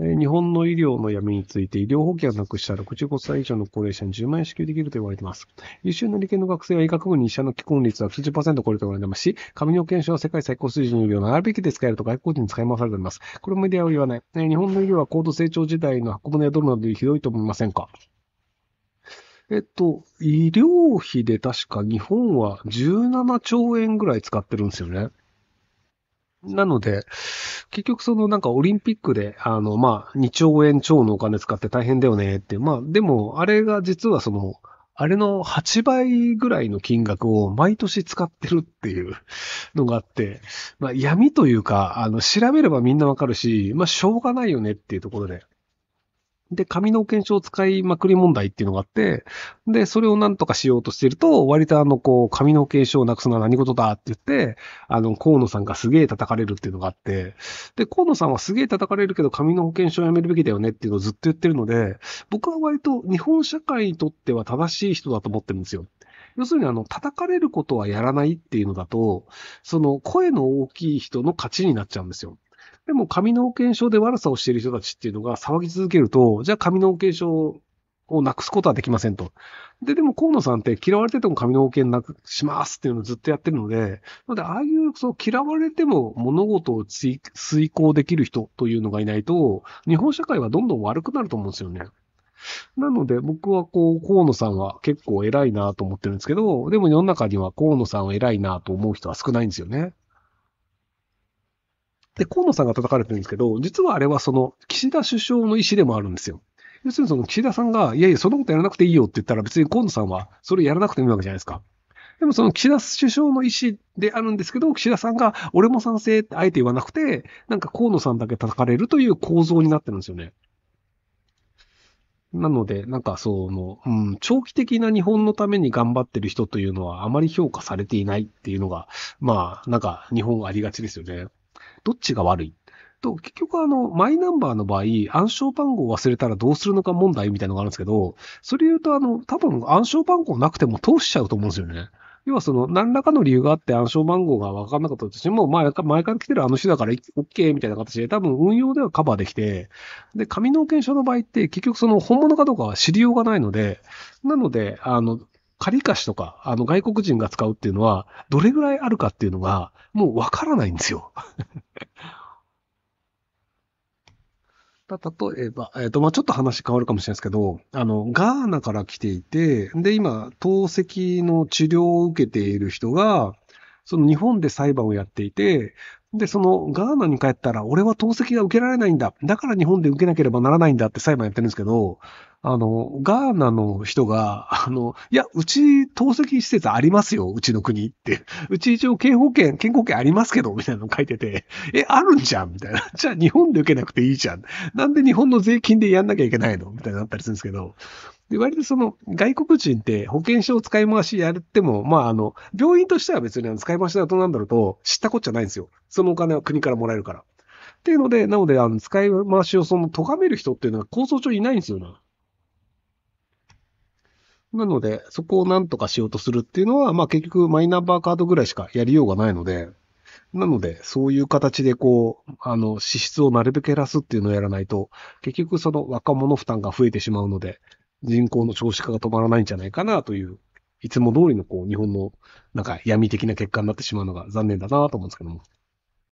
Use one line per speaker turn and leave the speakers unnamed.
日本の医療の闇について、医療保険をなくした65歳以上の高齢者に10万円支給できると言われています。優秀な理系の学生は医学部に医者の既婚率は90%超えると言われていますし、紙の保険証は世界最高水準の療のを並べきで使えると外国人に使い回されています。これもメディアは言わない。日本の医療は高度成長時代の箱舟やドルなどでひどいと思いませんかえっと、医療費で確か日本は17兆円ぐらい使ってるんですよね。なので、結局そのなんかオリンピックで、あの、まあ、2兆円超のお金使って大変だよねっていう。まあ、でも、あれが実はその、あれの8倍ぐらいの金額を毎年使ってるっていうのがあって、まあ、闇というか、あの、調べればみんなわかるし、まあ、しょうがないよねっていうところで、で、紙の保険証を使いまくり問題っていうのがあって、で、それをなんとかしようとしていると、割とあの、こう、紙の保険証をなくすのは何事だって言って、あの、河野さんがすげえ叩かれるっていうのがあって、で、河野さんはすげえ叩かれるけど、紙の保険証をやめるべきだよねっていうのをずっと言ってるので、僕は割と日本社会にとっては正しい人だと思ってるんですよ。要するに、あの、叩かれることはやらないっていうのだと、その、声の大きい人の勝ちになっちゃうんですよ。でも、紙の保険証で悪さをしている人たちっていうのが騒ぎ続けると、じゃあ紙の保険証をなくすことはできませんと。で、でも河野さんって嫌われてても紙の保険なくしますっていうのをずっとやってるので、なので、ああいう、そう、嫌われても物事を遂行できる人というのがいないと、日本社会はどんどん悪くなると思うんですよね。なので、僕はこう、河野さんは結構偉いなと思ってるんですけど、でも世の中には河野さんは偉いなと思う人は少ないんですよね。で、河野さんが叩かれてるんですけど、実はあれはその、岸田首相の意思でもあるんですよ。要するにその岸田さんが、いやいや、そんなことやらなくていいよって言ったら、別に河野さんはそれやらなくてもいいわけじゃないですか。でもその岸田首相の意思であるんですけど、岸田さんが、俺も賛成ってあえて言わなくて、なんか河野さんだけ叩かれるという構造になってるんですよね。なので、なんかその、うん、長期的な日本のために頑張ってる人というのはあまり評価されていないっていうのが、まあ、なんか日本ありがちですよね。どっちが悪いと、結局あの、マイナンバーの場合、暗証番号忘れたらどうするのか問題みたいなのがあるんですけど、それ言うとあの、多分暗証番号なくても通しちゃうと思うんですよね。要はその、何らかの理由があって暗証番号が分かんなかったとしても、前から来てるあの人だから OK みたいな形で、多分運用ではカバーできて、で、紙の保険証の場合って、結局その本物かどうかは知りようがないので、なので、あの、借り貸しとか、あの、外国人が使うっていうのは、どれぐらいあるかっていうのが、もうわからないんですよ。例えば、えっ、ー、と、まあ、ちょっと話変わるかもしれないですけど、あの、ガーナから来ていて、で、今、透析の治療を受けている人が、その日本で裁判をやっていて、で、そのガーナに帰ったら、俺は透析が受けられないんだ。だから日本で受けなければならないんだって裁判やってるんですけど、あの、ガーナの人が、あの、いや、うち透析施設ありますよ、うちの国って。うち一応健保険、健康保険ありますけど、みたいなの書いてて、え、あるんじゃんみたいな。じゃあ日本で受けなくていいじゃん。なんで日本の税金でやんなきゃいけないのみたいになったりするんですけど、で、割とその外国人って保険証を使い回しやっても、まああの、病院としては別に使い回しだとなんだろうと知ったこっちゃないんですよ。そのお金は国からもらえるから。っていうので、なので、あの、使い回しをその、咎める人っていうのは構想上いないんですよな。なので、そこをなんとかしようとするっていうのは、まあ結局マイナンバーカードぐらいしかやりようがないので、なので、そういう形でこう、あの、支出をなるべく減らすっていうのをやらないと、結局その若者負担が増えてしまうので、人口の少子化が止まらないんじゃないかなという、いつも通りのこう、日本のなんか闇的な結果になってしまうのが残念だなと思うんですけども。